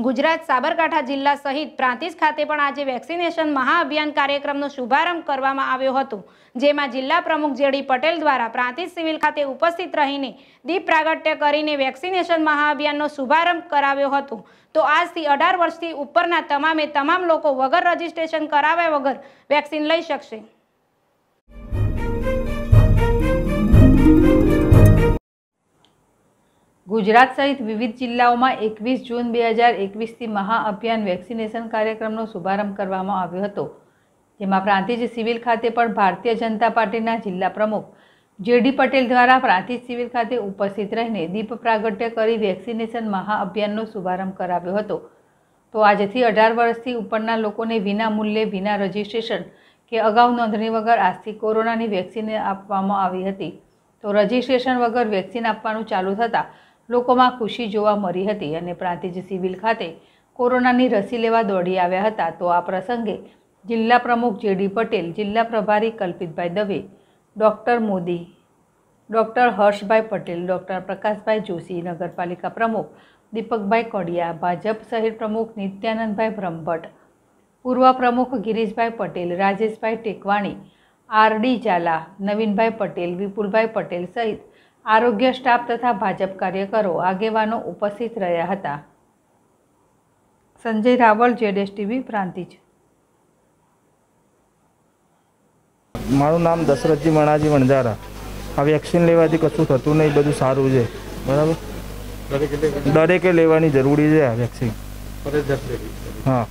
ગુજરાત સાબરકાંઠા જિલ્લા સહિત પ્રાંતિજ ખાતે પણ આજે વેક્સિનેશન મહાઅભિયાન કાર્યક્રમનો શુભારંભ કરવામાં આવ્યો હતો જેમાં જિલ્લા પ્રમુખ જેડી પટેલ દ્વારા પ્રાંતિજ સિવિલ ખાતે ઉપસ્થિત રહીને દીપ પ્રાગટ્ય કરીને વેક્સિનેશન મહાઅભિયાનનો શુભારંભ કરાવ્યો હતો તો આજથી અઢાર વર્ષથી ઉપરના તમામે તમામ લોકો વગર રજીસ્ટ્રેશન કરાવ્યા વગર વેક્સિન લઈ શકશે ગુજરાત સહિત વિવિધ જિલ્લાઓમાં 21 જૂન 2021 થી મહા અભિયાન વેક્સિનેશન કાર્યક્રમનો સુભારંભ કરવામાં આવ્યો હતો જેમાં પ્રાંતજી સિવિલ ખાતે પણ ભારતીય જનતા પાર્ટીના જિલ્લા પ્રમુખ જેડી પટેલ દ્વારા પ્રાંતજી સિવિલ ખાતે ઉપસ્થિત રહીને દીપ પ્રાગટ્ય કરી વેક્સિનેશન મહા અભિયાનનો સુભારંભ કરાવ્યો હતો તો આજથી 18 વર્ષથી ઉપરના લોકોને વિના મૂલ્યે વિના રજીસ્ટ્રેશન કે અગાઉ નોંધણી વગર આથી કોરોનાની વેક્સિને આપવામાં આવી હતી તો રજીસ્ટ્રેશન વગર વેક્સિન આપવાનું ચાલુ થતા લોકોમાં ખુશી જોવા મળી હતી અને પ્રાંતજી સિવિલ ખાતે કોરોનાની રસી લેવા દોડી આવ્યા હતા તો આ પ્રસંગે જિલ્લા પ્રમુખ જેડી પટેલ જિલ્લા પ્રભારી Kalpitbhai Dave doctor Modi doctor Harshbhai Patel doctor Prakashbhai Joshi નગરપાલિકા પ્રમુખ દીપકભાઈ કોડિયા ભાજપ શહેર પ્રમુખ નિત્યાનંદભાઈ ભ્રમપટ પૂર્વ પ્રમુખ ગિરીશભાઈ પટેલ રાજેશભાઈ ટેકવાણી આરડી જાલા નવીનભાઈ પટેલ વિપુલભાઈ પટેલ સહિત આરોગ્ય સ્ટાફ તથા ભાજપ કાર્યકરો આગેવાનો ઉપસ્થિત રહ્યા હતા સંજય રાવળ જેડેશ ટીવી પ્રાંતિજ મારું નામ દશરથજી મણાજી વણજારા આ વેક્સિન લેવાથી કશું થતું નહીં બધું સારું છે બરાબર દરેકે લેવાની જરૂરી છે આ વેક્સિન હા